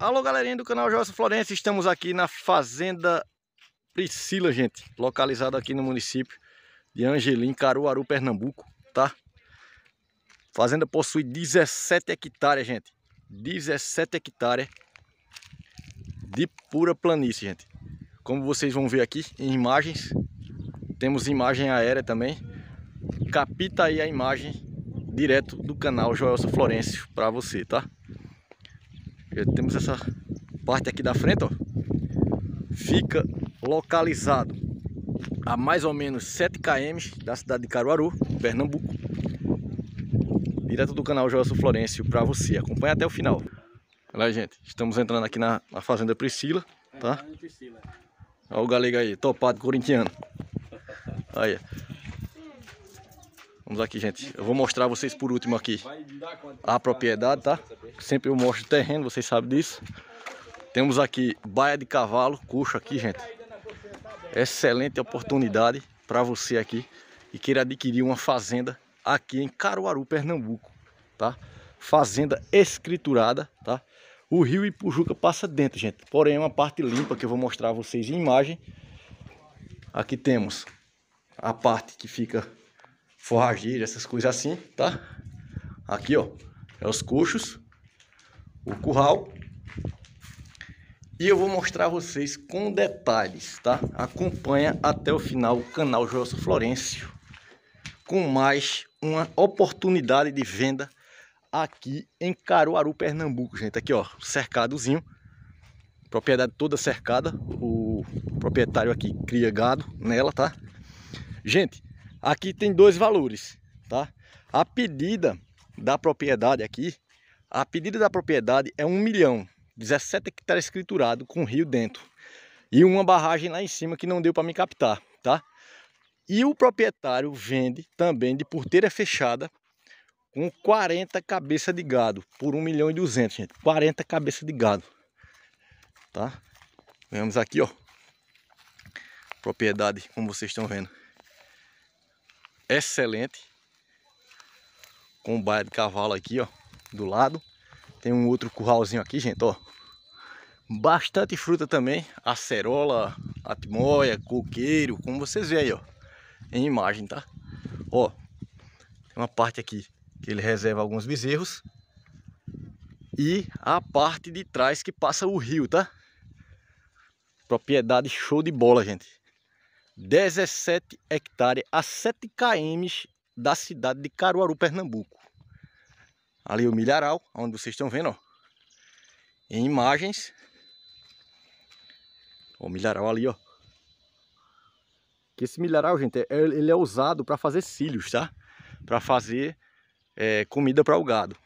Alô galerinha do canal Jorge Florença, estamos aqui na Fazenda Priscila, gente, localizada aqui no município de Angelim, Caruaru, Pernambuco, tá? Fazenda possui 17 hectares, gente, 17 hectares de pura planície, gente. Como vocês vão ver aqui em imagens, temos imagem aérea também, capita aí a imagem direto do canal Joelso Florencio para você, tá? Já temos essa parte aqui da frente, ó. Fica localizado a mais ou menos 7 km da cidade de Caruaru, Pernambuco. Direto do canal Joelso Florencio para você. Acompanhe até o final. Olha aí, gente. Estamos entrando aqui na, na Fazenda Priscila, tá? Olha o galego aí, topado corintiano. Olha. Vamos aqui, gente. Eu vou mostrar a vocês por último aqui a propriedade, tá? Sempre eu mostro o terreno, vocês sabem disso. Temos aqui baia de cavalo, coxo aqui, gente. Excelente oportunidade para você aqui e queira adquirir uma fazenda aqui em Caruaru, Pernambuco, tá? Fazenda escriturada, tá? O rio Ipujuca passa dentro, gente. Porém, é uma parte limpa que eu vou mostrar a vocês em imagem. Aqui temos a parte que fica forrageira, essas coisas assim, tá? Aqui, ó, é os coxos, o curral. E eu vou mostrar a vocês com detalhes, tá? Acompanha até o final o canal Joelson Florencio com mais uma oportunidade de venda aqui em Caruaru, Pernambuco, gente. Aqui, ó, cercadozinho. Propriedade toda cercada. O proprietário aqui cria gado nela, tá? Gente, Aqui tem dois valores, tá? A pedida da propriedade aqui, a pedida da propriedade é um milhão, 17 hectares escriturado com rio dentro. E uma barragem lá em cima que não deu para me captar, tá? E o proprietário vende também de porteira fechada com 40 cabeças de gado por 1 milhão e 200, gente. 40 cabeças de gado, tá? Vemos aqui, ó. Propriedade, como vocês estão vendo excelente. Com um baia de cavalo aqui, ó, do lado. Tem um outro curralzinho aqui, gente, ó. Bastante fruta também, acerola, atmoia, coqueiro, como vocês veem aí, ó. Em imagem, tá? Ó, tem uma parte aqui que ele reserva alguns bezerros. E a parte de trás que passa o rio, tá? Propriedade show de bola, gente. 17 hectares a 7 km da cidade de Caruaru, Pernambuco. Ali o milharal, onde vocês estão vendo, ó. Em imagens. o milharal ali, ó. Que esse milharal, gente, é, ele é usado para fazer cílios, tá? Para fazer é, comida para o gado.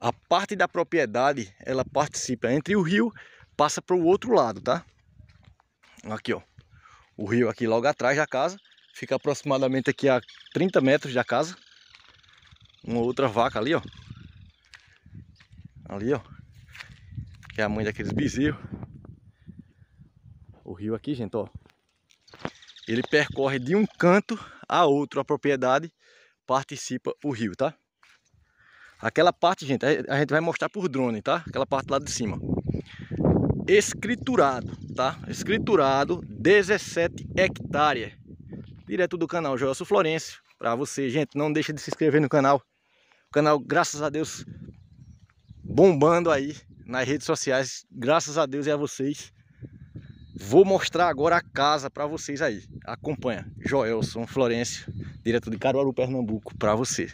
A parte da propriedade, ela participa entre o rio, passa para o outro lado, tá? Aqui, ó o rio aqui logo atrás da casa. Fica aproximadamente aqui a 30 metros da casa. Uma outra vaca ali, ó. Ali, ó. Que é a mãe daqueles bezerros. O rio aqui, gente, ó. Ele percorre de um canto a outro a propriedade. Participa o rio, tá? Aquela parte, gente, a gente vai mostrar por drone, tá? Aquela parte lá de cima escriturado, tá? Escriturado 17 hectares. Direto do canal Joelso Florencio. Pra você, gente, não deixa de se inscrever no canal. O canal, graças a Deus, bombando aí nas redes sociais. Graças a Deus e a vocês. Vou mostrar agora a casa para vocês aí. Acompanha. Joelson Florencio, direto de Caruaru, Pernambuco, para você.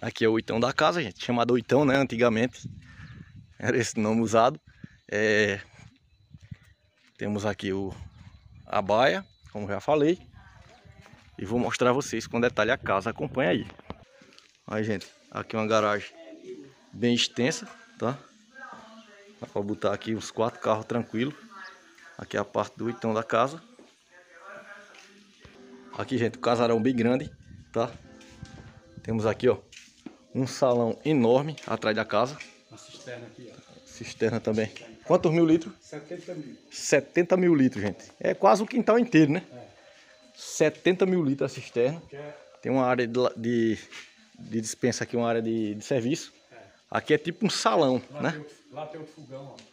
Aqui é o oitão da casa, gente. Chamado oitão, né? Antigamente. Era esse nome usado. É, temos aqui o, a baia, como já falei. E vou mostrar a vocês com detalhe a casa, acompanha aí. Aí, gente, aqui é uma garagem bem extensa, tá? Dá pra botar aqui uns quatro carros tranquilo. Aqui é a parte do oitão da casa. Aqui, gente, o casarão bem grande, tá? Temos aqui, ó, um salão enorme atrás da casa. A cisterna aqui, ó. Cisterna também. Quantos mil litros? 70 mil. 70 mil litros, gente. É quase o quintal inteiro, né? É. 70 mil litros a cisterna. É... Tem uma área de, de, de, dispensa aqui, uma área de, de serviço. É. Aqui é tipo um salão, lá né? Tem outro, lá tem outro fogão, ó.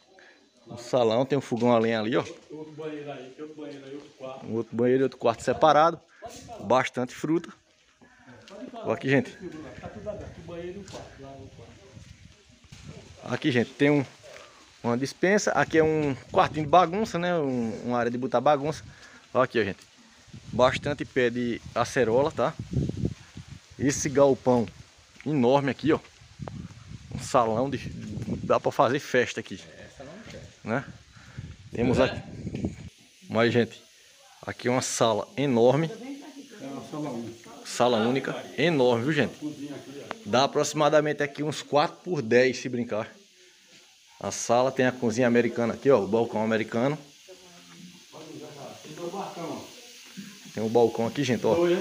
Lá um salão, tem um fogão a lenha ali, ó. Outro, outro banheiro aí, tem outro banheiro aí, outro quarto. Um outro banheiro e outro quarto separado. Bastante fruta. Olha aqui, gente. Tá aqui, gente, tem um uma dispensa. Aqui é um quartinho de bagunça, né? Um, uma área de botar bagunça. Olha aqui, gente. Bastante pé de acerola, tá? Esse galpão enorme aqui, ó. Um salão de... Dá pra fazer festa aqui. É, salão de festa. Né? Temos é aqui... Mas, gente, aqui é uma sala enorme. É uma sala única. Sala única, enorme, viu, gente? Dá aproximadamente aqui uns 4 por 10, se brincar. A sala tem a cozinha americana aqui, ó, o balcão americano. Tem um balcão aqui, gente, ó. Né?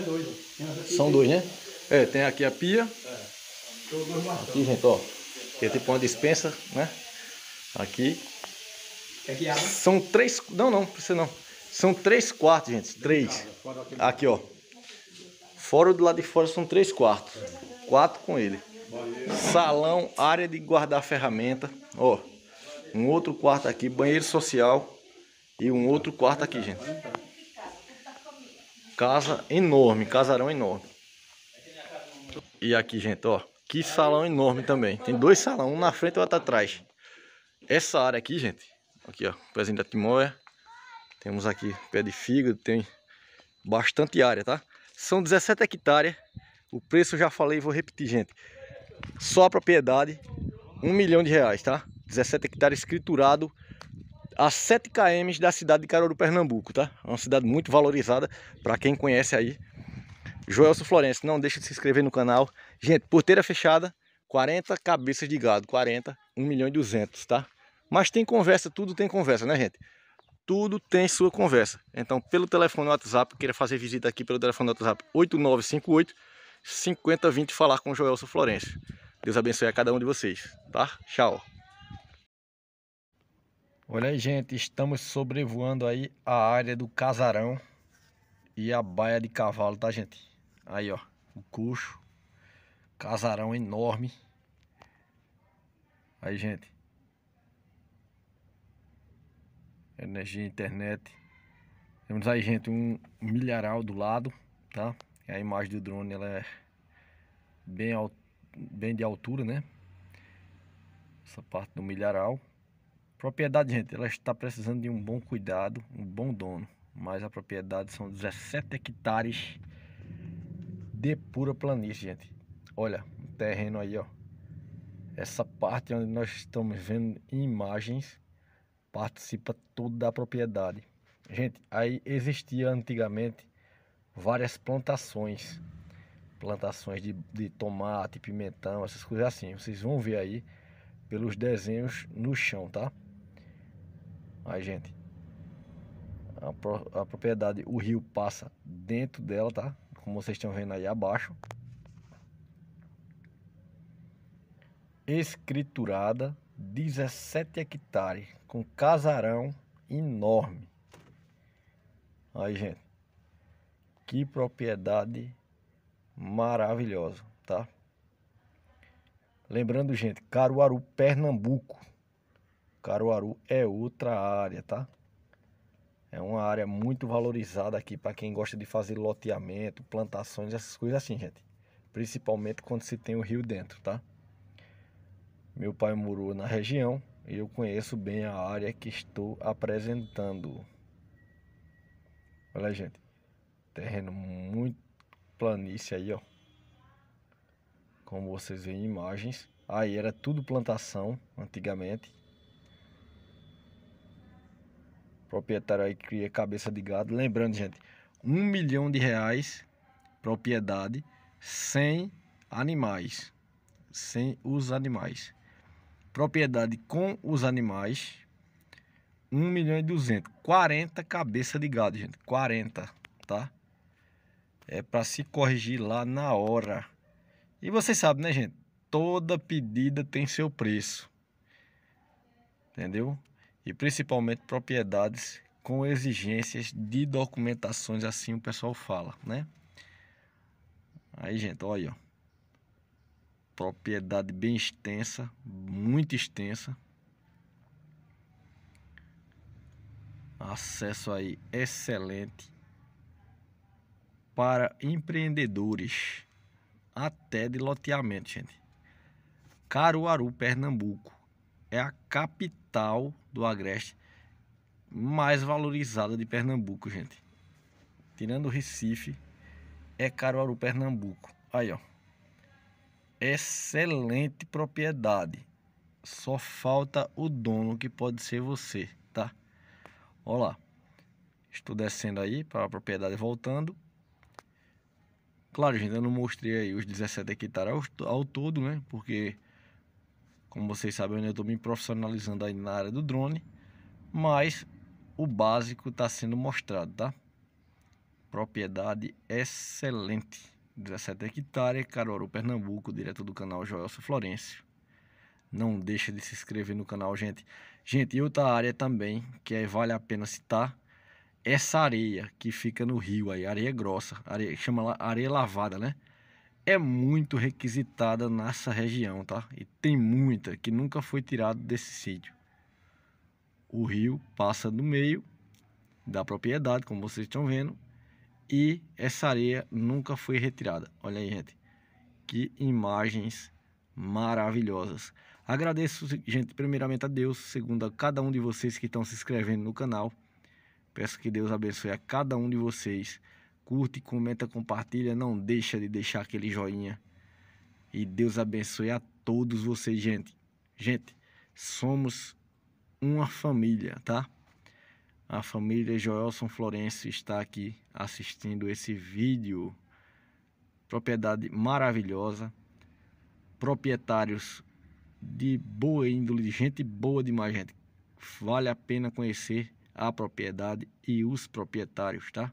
São dois, né? É, tem aqui a pia. É. Aqui, gente, ó. Tem é tipo uma dispensa, né? Aqui. São três... Não, não, precisa não. São três quartos, gente. Três. Aqui, ó. Fora do lado de fora são três quartos. Quatro com ele. Salão, área de guardar ferramenta. Ó, um outro quarto aqui, banheiro social e um outro quarto aqui, gente. Casa enorme, casarão enorme. E aqui, gente, ó, que salão enorme também. Tem dois salões, um na frente e outro atrás. Essa área aqui, gente, aqui, ó, pezinho da timóia. Temos aqui pé de fígado, tem bastante área, tá? São 17 hectares. O preço eu já falei, vou repetir, gente. Só a propriedade, um milhão de reais, tá? 17 hectares escriturado a 7 km da cidade de Caruaru, Pernambuco, tá? É uma cidade muito valorizada para quem conhece aí. Joelso Florencio, não deixa de se inscrever no canal. Gente, porteira fechada, 40 cabeças de gado, 40, 1 milhão e 200, tá? Mas tem conversa, tudo tem conversa, né, gente? Tudo tem sua conversa. Então, pelo telefone WhatsApp, queira fazer visita aqui pelo telefone no WhatsApp 8958 5020 falar com Joelso Florencio. Deus abençoe a cada um de vocês, tá? Tchau. Olha aí, gente, estamos sobrevoando aí a área do casarão e a baia de cavalo, tá, gente? Aí, ó, o curso, casarão enorme. Aí, gente. Energia, internet. Temos aí, gente, um milharal do lado, tá? A imagem do drone, ela é bem alta bem de altura, né? Essa parte do milharal. Propriedade, gente, ela está precisando de um bom cuidado, um bom dono. Mas a propriedade são 17 hectares de pura planície, gente. Olha, o terreno aí, ó. Essa parte onde nós estamos vendo imagens participa toda a propriedade. Gente, aí existia antigamente várias plantações plantações de, de tomate, pimentão, essas coisas assim. Vocês vão ver aí pelos desenhos no chão, tá? Aí, gente, a, pro, a propriedade, o rio passa dentro dela, tá? Como vocês estão vendo aí abaixo. Escriturada, 17 hectares, com casarão enorme. Aí, gente, que propriedade maravilhosa, tá? Lembrando, gente, Caruaru, Pernambuco. Caruaru é outra área, tá? É uma área muito valorizada aqui para quem gosta de fazer loteamento, plantações, essas coisas assim, gente. Principalmente quando se tem o rio dentro, tá? Meu pai morou na região e eu conheço bem a área que estou apresentando. Olha, gente, terreno muito planície aí, ó. Como vocês veem em imagens. Aí era tudo plantação antigamente. O proprietário aí cria cabeça de gado. Lembrando, gente, um milhão de reais propriedade sem animais. Sem os animais. Propriedade com os animais. um milhão e duzentos, quarenta cabeça de gado, gente. quarenta, tá? é para se corrigir lá na hora. E vocês sabem, né, gente? Toda pedida tem seu preço. Entendeu? E principalmente propriedades com exigências de documentações, assim o pessoal fala, né? Aí, gente, olha, ó. Propriedade bem extensa, muito extensa. Acesso aí excelente para empreendedores até de loteamento, gente. Caruaru, Pernambuco, é a capital do Agreste mais valorizada de Pernambuco, gente. Tirando Recife, é Caruaru, Pernambuco. Aí, ó. Excelente propriedade. Só falta o dono que pode ser você, tá? Olha lá. Estou descendo aí para a propriedade voltando. Claro, gente, eu não mostrei aí os 17 hectares tá ao, ao todo, né? Porque, como vocês sabem, né, eu estou me profissionalizando aí na área do drone. Mas o básico está sendo mostrado, tá? Propriedade excelente. 17 hectares, Caruaru, Pernambuco, direto do canal Joelso Florencio. Não deixa de se inscrever no canal, gente. Gente, e outra área também, que é, vale a pena citar, essa areia que fica no rio aí, areia grossa, areia, chama lá areia lavada, né? É muito requisitada nessa região, tá? E tem muita que nunca foi tirada desse sítio. O rio passa no meio da propriedade, como vocês estão vendo, e essa areia nunca foi retirada. Olha aí, gente, que imagens maravilhosas. Agradeço, gente, primeiramente a Deus, segundo a cada um de vocês que estão se inscrevendo no canal. Peço que Deus abençoe a cada um de vocês. Curte, comenta, compartilha. Não deixa de deixar aquele joinha. E Deus abençoe a todos vocês, gente. Gente, somos uma família, tá? A família Joelson Florencio está aqui assistindo esse vídeo. Propriedade maravilhosa. Proprietários de boa índole, gente boa demais, gente. Vale a pena conhecer a propriedade e os proprietários, tá?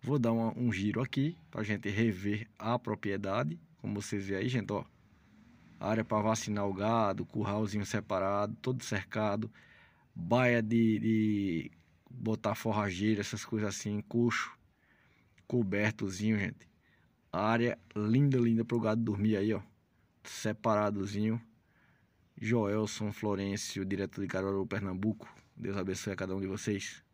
Vou dar uma, um giro aqui para a gente rever a propriedade, como vocês vêem aí, gente, ó. Área para vacinar o gado, curralzinho separado, todo cercado, baia de, de botar forrageira, essas coisas assim, coxo, cobertozinho, gente. Área linda, linda para o gado dormir aí, ó. Separadozinho. Joelson Florencio, diretor de Caruaru, Pernambuco. Deus abençoe a cada um de vocês.